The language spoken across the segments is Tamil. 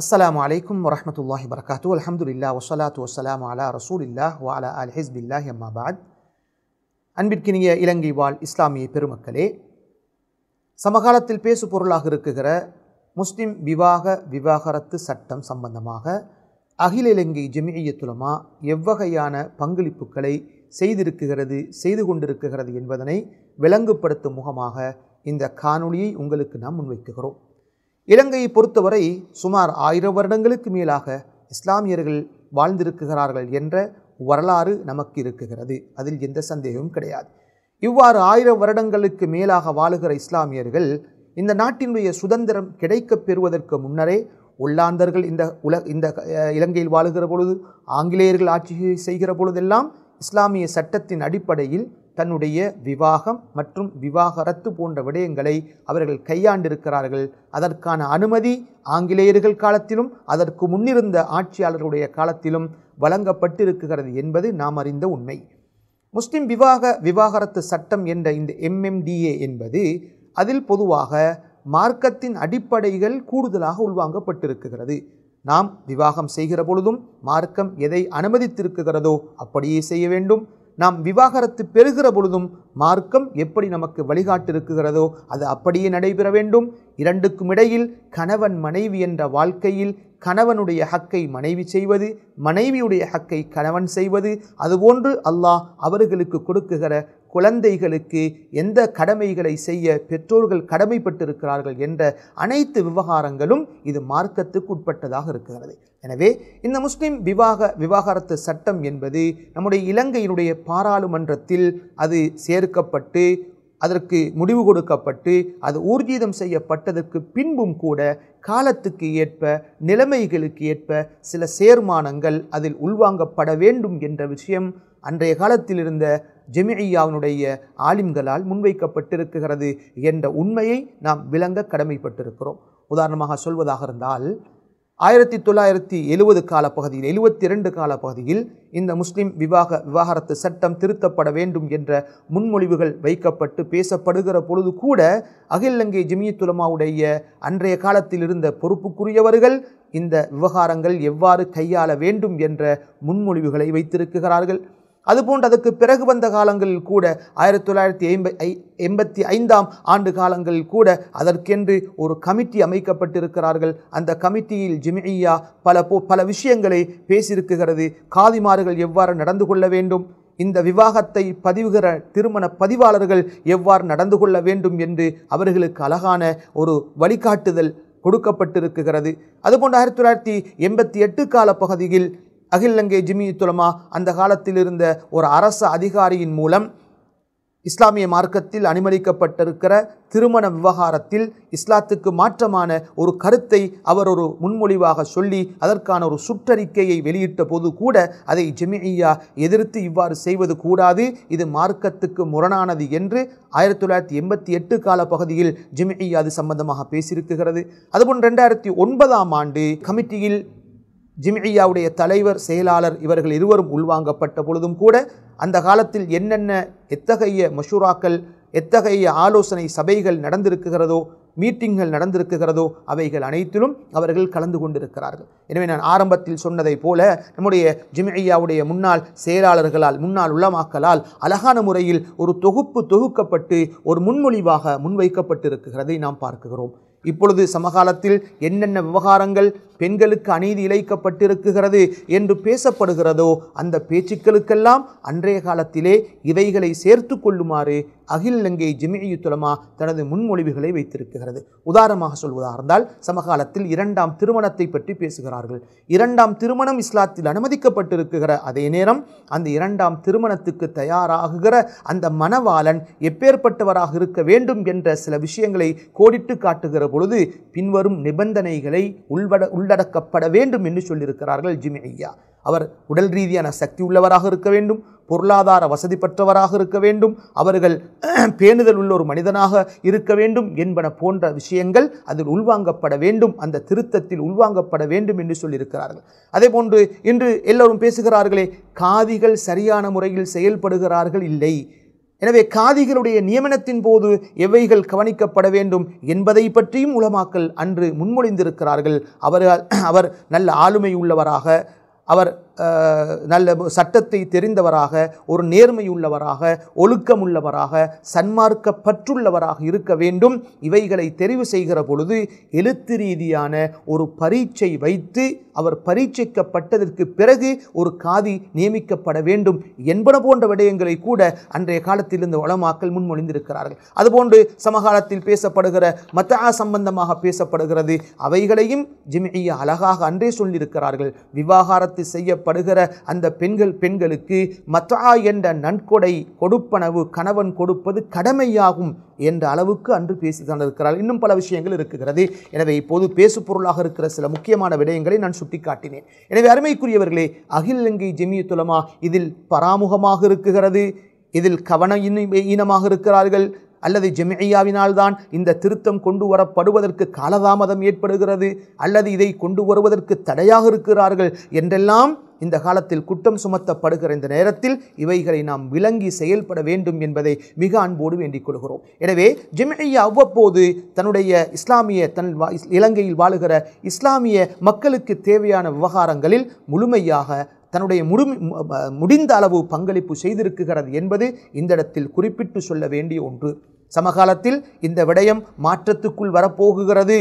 அஸ்லாம் அலைக்கும் வரமத்துல்லாஹி வரகாத்து அலமதுல்லா வசலாத்து வசலாம் அலா ரசூல் ரசூலில்லா வாலா அல் ஹிஸ்பில்லாஹி அம்மாபாத் அன்பிற்கினிய இலங்கை வாழ் இஸ்லாமிய பெருமக்களே சமகாலத்தில் பேசு பொருளாக இருக்குகிற முஸ்லிம் விவாக விவாகரத்து சட்டம் சம்பந்தமாக அகில இலங்கை ஜெமியத்துலமா எவ்வகையான பங்களிப்புகளை செய்திருக்குகிறது செய்து கொண்டிருக்குகிறது என்பதனை விளங்குபடுத்தும் முகமாக இந்த காணொளியை உங்களுக்கு நாம் முன்வைக்குகிறோம் இலங்கையை பொறுத்தவரை சுமார் ஆயிரம் வருடங்களுக்கு மேலாக இஸ்லாமியர்கள் வாழ்ந்திருக்கிறார்கள் என்ற வரலாறு நமக்கு இருக்குகிறது அதில் எந்த சந்தேகமும் கிடையாது இவ்வாறு ஆயிரம் வருடங்களுக்கு மேலாக வாழுகிற இஸ்லாமியர்கள் இந்த நாட்டினுடைய சுதந்திரம் கிடைக்கப் பெறுவதற்கு முன்னரே உள்ளாந்தர்கள் இந்த உல இந்த இலங்கையில் வாழுகிற பொழுது ஆங்கிலேயர்கள் ஆட்சி செய்கிற பொழுதெல்லாம் இஸ்லாமிய சட்டத்தின் அடிப்படையில் தன்னுடைய விவாகம் மற்றும் விவாகரத்து போன்ற விடயங்களை அவர்கள் கையாண்டிருக்கிறார்கள் அதற்கான அனுமதி ஆங்கிலேயர்கள் காலத்திலும் அதற்கு முன்னிருந்த ஆட்சியாளர்களுடைய காலத்திலும் வழங்கப்பட்டிருக்கிறது என்பது நாம் அறிந்த உண்மை முஸ்லிம் விவாக விவாகரத்து சட்டம் என்ற இந்த எம்எம்டிஏ என்பது அதில் பொதுவாக மார்க்கத்தின் அடிப்படைகள் கூடுதலாக உள்வாங்கப்பட்டிருக்கிறது நாம் விவாகம் செய்கிற பொழுதும் மார்க்கம் எதை அனுமதித்திருக்கிறதோ அப்படியே செய்ய வேண்டும் நாம் விவாகரத்து பெறுகிற பொழுதும் மார்க்கம் எப்படி நமக்கு வழிகாட்டிருக்கிறதோ அது அப்படியே நடைபெற வேண்டும் இரண்டுக்கும் இடையில் கணவன் மனைவி என்ற வாழ்க்கையில் கணவனுடைய ஹக்கை மனைவி செய்வது மனைவியுடைய ஹக்கை கணவன் செய்வது அதுபோன்று அல்லாஹ் அவர்களுக்கு கொடுக்குகிற குழந்தைகளுக்கு எந்த கடமைகளை செய்ய பெற்றோர்கள் கடமைப்பட்டிருக்கிறார்கள் என்ற அனைத்து விவகாரங்களும் இது மார்க்கத்துக்கு உட்பட்டதாக இருக்கிறது எனவே இந்த முஸ்லீம் விவாக விவாகரத்து சட்டம் என்பது நம்முடைய இலங்கையினுடைய பாராளுமன்றத்தில் அது சேர்க்கப்பட்டு அதற்கு முடிவு கொடுக்கப்பட்டு அது ஊர்ஜிதம் செய்யப்பட்டதற்கு பின்பும் கூட காலத்துக்கு ஏற்ப நிலைமைகளுக்கு ஏற்ப சில சேர்மானங்கள் அதில் உள்வாங்கப்பட வேண்டும் என்ற விஷயம் அன்றைய காலத்தில் இருந்த ஜெமியாவினுடைய ஆலிம்களால் முன்வைக்கப்பட்டிருக்கிறது என்ற உண்மையை நாம் விளங்க கடமைப்பட்டிருக்கிறோம் உதாரணமாக சொல்வதாக இருந்தால் ஆயிரத்தி தொள்ளாயிரத்தி எழுபது கால பகுதியில் எழுபத்தி ரெண்டு கால பகுதியில் இந்த முஸ்லீம் விவாக விவாகரத்து சட்டம் திருத்தப்பட வேண்டும் என்ற முன்மொழிவுகள் வைக்கப்பட்டு பேசப்படுகிற பொழுது கூட அகிலங்கை ஜிமியத்துலமாவுடைய அன்றைய காலத்தில் இருந்த பொறுப்புக்குரியவர்கள் இந்த விவகாரங்கள் எவ்வாறு கையாள வேண்டும் என்ற முன்மொழிவுகளை வைத்திருக்கிறார்கள் அதுபோன்று அதற்கு பிறகு வந்த காலங்களில் கூட ஆயிரத்தி தொள்ளாயிரத்தி ஐம்ப எண்பத்தி ஐந்தாம் ஆண்டு காலங்களில் கூட அதற்கென்று ஒரு கமிட்டி அமைக்கப்பட்டிருக்கிறார்கள் அந்த கமிட்டியில் ஜிமியா பல போ பல விஷயங்களை பேசியிருக்குகிறது காதிமார்கள் எவ்வாறு நடந்து கொள்ள வேண்டும் இந்த விவாகத்தை பதிவுகிற திருமண பதிவாளர்கள் எவ்வாறு நடந்து கொள்ள வேண்டும் என்று அவர்களுக்கு அழகான ஒரு வழிகாட்டுதல் கொடுக்கப்பட்டிருக்கிறது அதுபோன்று ஆயிரத்தி தொள்ளாயிரத்தி எண்பத்தி எட்டு கால பகுதியில் அகில் ஜிமியுத்துலமா அந்த காலத்தில் இருந்த ஒரு அரச அதிகாரியின் மூலம் இஸ்லாமிய மார்க்கத்தில் அனுமதிக்கப்பட்டிருக்கிற திருமண விவகாரத்தில் இஸ்லாத்துக்கு மாற்றமான ஒரு கருத்தை அவர் ஒரு முன்மொழிவாக சொல்லி அதற்கான ஒரு சுற்றறிக்கையை வெளியிட்ட போது கூட அதை ஜெமியா எதிர்த்து இவ்வாறு செய்வது கூடாது இது மார்க்கத்துக்கு முரணானது என்று ஆயிரத்தி தொள்ளாயிரத்தி எண்பத்தி எட்டு கால பகுதியில் ஜெமியா அது சம்பந்தமாக பேசியிருக்கிறது அதுபோன் ரெண்டாயிரத்தி ஒன்பதாம் ஆண்டு கமிட்டியில் ஜிம்இயாவுடைய தலைவர் செயலாளர் இவர்கள் இருவரும் உள்வாங்கப்பட்ட பொழுதும் கூட அந்த காலத்தில் என்னென்ன எத்தகைய மஷூராக்கள் எத்தகைய ஆலோசனை சபைகள் நடந்திருக்குகிறதோ மீட்டிங்கள் நடந்திருக்குகிறதோ அவைகள் அனைத்திலும் அவர்கள் கலந்து கொண்டிருக்கிறார்கள் எனவே நான் ஆரம்பத்தில் சொன்னதை போல நம்முடைய ஜிமியாவுடைய முன்னாள் செயலாளர்களால் முன்னாள் உள்ளமாக்கலால் அழகான முறையில் ஒரு தொகுப்பு தொகுக்கப்பட்டு ஒரு முன்மொழிவாக முன்வைக்கப்பட்டிருக்கிறதை நாம் பார்க்குகிறோம் இப்பொழுது சமகாலத்தில் என்னென்ன விவகாரங்கள் பெண்களுக்கு அநீதி இழைக்கப்பட்டிருக்குகிறது என்று பேசப்படுகிறதோ அந்த பேச்சுக்களுக்கெல்லாம் அன்றைய காலத்திலே இவைகளை சேர்த்து கொள்ளுமாறு அகில் இலங்கை ஜிமியுத்துலமா தனது முன்மொழிவுகளை வைத்திருக்கிறது உதாரணமாக சொல்வதாக இருந்தால் சமகாலத்தில் இரண்டாம் திருமணத்தை பற்றி பேசுகிறார்கள் இரண்டாம் திருமணம் இஸ்லாத்தில் அனுமதிக்கப்பட்டிருக்கிற அதே நேரம் அந்த இரண்டாம் திருமணத்துக்கு தயாராகுகிற அந்த மணவாளன் எப்பேற்பட்டவராக இருக்க வேண்டும் என்ற சில விஷயங்களை கோடிட்டு காட்டுகிற பொழுது பின்வரும் நிபந்தனைகளை உள்வட உள் உள்ளடக்கப்பட வேண்டும் என்று சொல்லியிருக்கிறார்கள் ஜிமி ஐயா அவர் உடல் ரீதியான சக்தி உள்ளவராக இருக்க வேண்டும் பொருளாதார வசதி பெற்றவராக இருக்க வேண்டும் அவர்கள் பேணுதல் உள்ள ஒரு மனிதனாக இருக்க வேண்டும் என்பன போன்ற விஷயங்கள் அதில் உள்வாங்கப்பட வேண்டும் அந்த திருத்தத்தில் உள்வாங்கப்பட வேண்டும் என்று சொல்லியிருக்கிறார்கள் அதே போன்று இன்று எல்லோரும் பேசுகிறார்களே காதிகள் சரியான முறையில் செயல்படுகிறார்கள் இல்லை எனவே காதிகளுடைய நியமனத்தின் போது எவைகள் கவனிக்கப்பட வேண்டும் என்பதை பற்றியும் உலமாக்கல் அன்று முன்மொழிந்திருக்கிறார்கள் அவர் அவர் நல்ல ஆளுமை உள்ளவராக அவர் நல்ல சட்டத்தை தெரிந்தவராக ஒரு நேர்மையுள்ளவராக ஒழுக்கமுள்ளவராக சன்மார்க்க பற்றுள்ளவராக இருக்க வேண்டும் இவைகளை தெரிவு செய்கிற பொழுது எழுத்து ரீதியான ஒரு பரீட்சை வைத்து அவர் பரீட்சைக்கப்பட்டதற்கு பிறகு ஒரு காதி நியமிக்கப்பட வேண்டும் என்பன போன்ற விடயங்களை கூட அன்றைய காலத்தில் இந்த வளமாக்கல் முன்மொழிந்திருக்கிறார்கள் அதுபோன்று சமகாலத்தில் பேசப்படுகிற மத்த சம்பந்தமாக பேசப்படுகிறது அவைகளையும் ஜிமியா அழகாக அன்றே சொல்லியிருக்கிறார்கள் விவாகாரத்து செய்யப்ப கொடுக்கப்படுகிற அந்த பெண்கள் பெண்களுக்கு மத்தா என்ற நன்கொடை கொடுப்பனவு கணவன் கொடுப்பது கடமையாகும் என்ற அளவுக்கு அன்று பேசி தந்திருக்கிறார் இன்னும் பல விஷயங்கள் இருக்குகிறது எனவே இப்போது பேசு பொருளாக இருக்கிற சில முக்கியமான விடயங்களை நான் சுட்டிக்காட்டினேன் எனவே அருமைக்குரியவர்களே அகில் இலங்கை ஜெமியத்துலமா இதில் பராமுகமாக இருக்குகிறது இதில் கவன இனமாக இருக்கிறார்கள் அல்லது ஜெமியாவினால்தான் இந்த திருத்தம் கொண்டு வரப்படுவதற்கு காலதாமதம் ஏற்படுகிறது அல்லது இதை கொண்டு வருவதற்கு தடையாக இருக்கிறார்கள் என்றெல்லாம் இந்த காலத்தில் குற்றம் சுமத்தப்படுகிற இந்த நேரத்தில் இவைகளை நாம் விளங்கி செயல்பட வேண்டும் என்பதை மிக அன்போடு வேண்டிக் கொள்கிறோம் எனவே ஜெமியா அவ்வப்போது தன்னுடைய இஸ்லாமிய தன் இலங்கையில் வாழுகிற இஸ்லாமிய மக்களுக்கு தேவையான விவகாரங்களில் முழுமையாக தன்னுடைய முடு முடிந்த அளவு பங்களிப்பு செய்திருக்குகிறது என்பது இந்த இடத்தில் குறிப்பிட்டு சொல்ல வேண்டிய ஒன்று சமகாலத்தில் இந்த விடயம் மாற்றத்துக்குள் வரப்போகுகிறது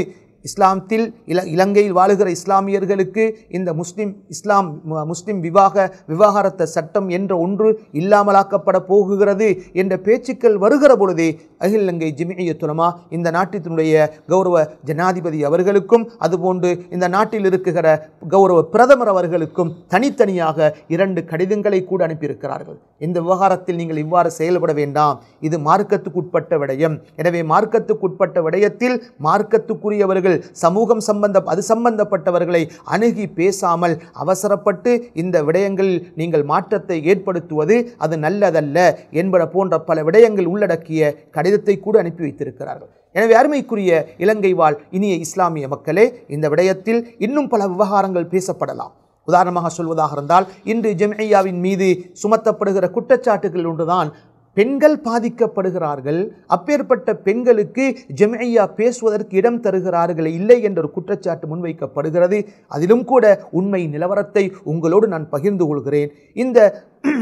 இஸ்லாமத்தில் இல இலங்கையில் வாழுகிற இஸ்லாமியர்களுக்கு இந்த முஸ்லிம் இஸ்லாம் முஸ்லிம் விவாக விவாகரத்த சட்டம் என்ற ஒன்று இல்லாமலாக்கப்பட போகுகிறது என்ற பேச்சுக்கள் வருகிற பொழுதே அகில் இலங்கை ஜிமிய துலமா இந்த நாட்டினுடைய கௌரவ ஜனாதிபதி அவர்களுக்கும் அதுபோன்று இந்த நாட்டில் இருக்குகிற கௌரவ பிரதமர் அவர்களுக்கும் தனித்தனியாக இரண்டு கடிதங்களை கூட அனுப்பியிருக்கிறார்கள் இந்த விவகாரத்தில் நீங்கள் இவ்வாறு செயல்பட வேண்டாம் இது மார்க்கத்துக்குட்பட்ட விடயம் எனவே மார்க்கத்துக்குட்பட்ட விடயத்தில் மார்க்கத்துக்குரியவர்கள் அவர்கள் சமூகம் சம்பந்த அது சம்பந்தப்பட்டவர்களை அணுகி பேசாமல் அவசரப்பட்டு இந்த விடயங்களில் நீங்கள் மாற்றத்தை ஏற்படுத்துவது அது நல்லதல்ல என்பன போன்ற பல விடயங்கள் உள்ளடக்கிய கடிதத்தை கூட அனுப்பி வைத்திருக்கிறார்கள் எனவே அருமைக்குரிய இலங்கை வாழ் இனிய இஸ்லாமிய மக்களே இந்த விடயத்தில் இன்னும் பல விவகாரங்கள் பேசப்படலாம் உதாரணமாக சொல்வதாக இருந்தால் இன்று ஜெமியாவின் மீது சுமத்தப்படுகிற குற்றச்சாட்டுகள் ஒன்றுதான் பெண்கள் பாதிக்கப்படுகிறார்கள் அப்பேற்பட்ட பெண்களுக்கு ஜெமையா பேசுவதற்கு இடம் தருகிறார்களே இல்லை என்ற ஒரு குற்றச்சாட்டு முன்வைக்கப்படுகிறது அதிலும் கூட உண்மை நிலவரத்தை உங்களோடு நான் பகிர்ந்து கொள்கிறேன் இந்த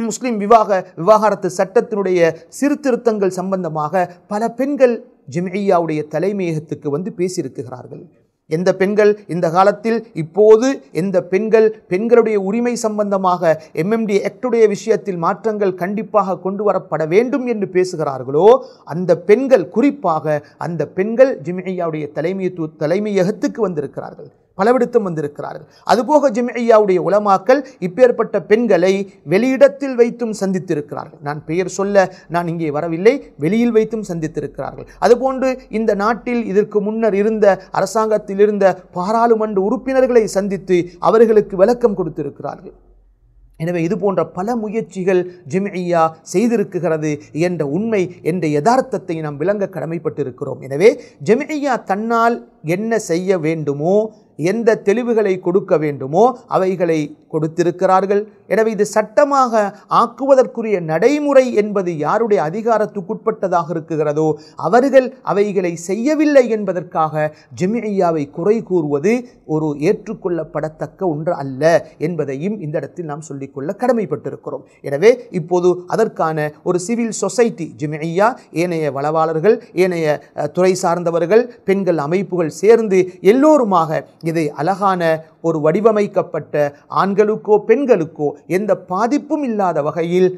முஸ்லிம் விவாக விவாகரத்து சட்டத்தினுடைய சீர்திருத்தங்கள் சம்பந்தமாக பல பெண்கள் ஜெமியாவுடைய தலைமையகத்துக்கு வந்து பேசியிருக்கிறார்கள் எந்த பெண்கள் இந்த காலத்தில் இப்போது எந்த பெண்கள் பெண்களுடைய உரிமை சம்பந்தமாக எம்எம்டி ஆக்டுடைய விஷயத்தில் மாற்றங்கள் கண்டிப்பாக கொண்டு வரப்பட வேண்டும் என்று பேசுகிறார்களோ அந்த பெண்கள் குறிப்பாக அந்த பெண்கள் ஜிமியாவுடைய தலைமையத்து தலைமையகத்துக்கு வந்திருக்கிறார்கள் பலவிடுத்தும் வந்திருக்கிறார்கள் அதுபோக ஐயாவுடைய உலமாக்கல் இப்பேற்பட்ட பெண்களை வெளியிடத்தில் வைத்தும் சந்தித்திருக்கிறார்கள் நான் பெயர் சொல்ல நான் இங்கே வரவில்லை வெளியில் வைத்தும் சந்தித்திருக்கிறார்கள் அதுபோன்று இந்த நாட்டில் இதற்கு முன்னர் இருந்த அரசாங்கத்தில் இருந்த பாராளுமன்ற உறுப்பினர்களை சந்தித்து அவர்களுக்கு விளக்கம் கொடுத்திருக்கிறார்கள் எனவே இது போன்ற பல முயற்சிகள் ஜிம்ஐயா செய்திருக்குகிறது என்ற உண்மை என்ற யதார்த்தத்தை நாம் விளங்க கடமைப்பட்டிருக்கிறோம் எனவே ஜெமிஐயா தன்னால் என்ன செய்ய வேண்டுமோ எந்த தெளிவுகளை கொடுக்க வேண்டுமோ அவைகளை கொடுத்திருக்கிறார்கள் எனவே இது சட்டமாக ஆக்குவதற்குரிய நடைமுறை என்பது யாருடைய அதிகாரத்துக்குட்பட்டதாக இருக்குகிறதோ அவர்கள் அவைகளை செய்யவில்லை என்பதற்காக ஜெமியாவை குறை கூறுவது ஒரு ஏற்றுக்கொள்ளப்படத்தக்க ஒன்று அல்ல என்பதையும் இந்த இடத்தில் நாம் சொல்லிக்கொள்ள கடமைப்பட்டிருக்கிறோம் எனவே இப்போது அதற்கான ஒரு சிவில் சொசைட்டி ஜெமியா ஏனைய வளவாளர்கள் ஏனைய துறை சார்ந்தவர்கள் பெண்கள் அமைப்புகள் சேர்ந்து எல்லோருமாக இது அழகான ஒரு வடிவமைக்கப்பட்ட ஆண்களுக்கோ பெண்களுக்கோ எந்த பாதிப்பும் இல்லாத வகையில்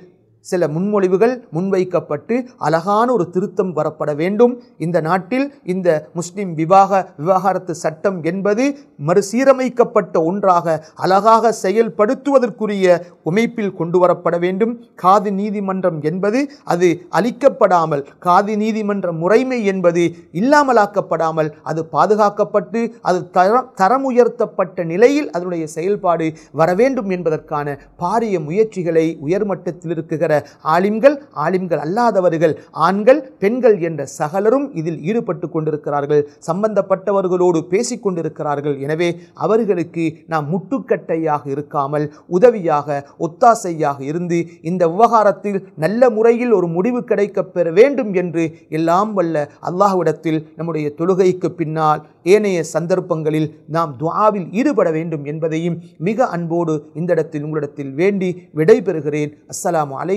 சில முன்மொழிவுகள் முன்வைக்கப்பட்டு அழகான ஒரு திருத்தம் வரப்பட வேண்டும் இந்த நாட்டில் இந்த முஸ்லிம் விவாக விவகாரத்து சட்டம் என்பது மறுசீரமைக்கப்பட்ட ஒன்றாக அழகாக செயல்படுத்துவதற்குரிய உமைப்பில் கொண்டு வரப்பட வேண்டும் காதி நீதிமன்றம் என்பது அது அளிக்கப்படாமல் காதி நீதிமன்ற முறைமை என்பது இல்லாமலாக்கப்படாமல் அது பாதுகாக்கப்பட்டு அது தரம் தரம் உயர்த்தப்பட்ட நிலையில் அதனுடைய செயல்பாடு வர வேண்டும் என்பதற்கான பாரிய முயற்சிகளை உயர்மட்டத்தில் இருக்குகிற இருக்கிற ஆலிம்கள் ஆலிம்கள் அல்லாதவர்கள் ஆண்கள் பெண்கள் என்ற சகலரும் இதில் ஈடுபட்டு கொண்டிருக்கிறார்கள் சம்பந்தப்பட்டவர்களோடு பேசிக் கொண்டிருக்கிறார்கள் எனவே அவர்களுக்கு நாம் முட்டுக்கட்டையாக இருக்காமல் உதவியாக ஒத்தாசையாக இருந்து இந்த விவகாரத்தில் நல்ல முறையில் ஒரு முடிவு கிடைக்கப் பெற வேண்டும் என்று எல்லாம் வல்ல அல்லாஹ்விடத்தில் நம்முடைய தொழுகைக்கு பின்னால் ஏனைய சந்தர்ப்பங்களில் நாம் துவாவில் ஈடுபட வேண்டும் என்பதையும் மிக அன்போடு இந்த இடத்தில் உங்களிடத்தில் வேண்டி விடைபெறுகிறேன் அஸ்ஸலாமு அலை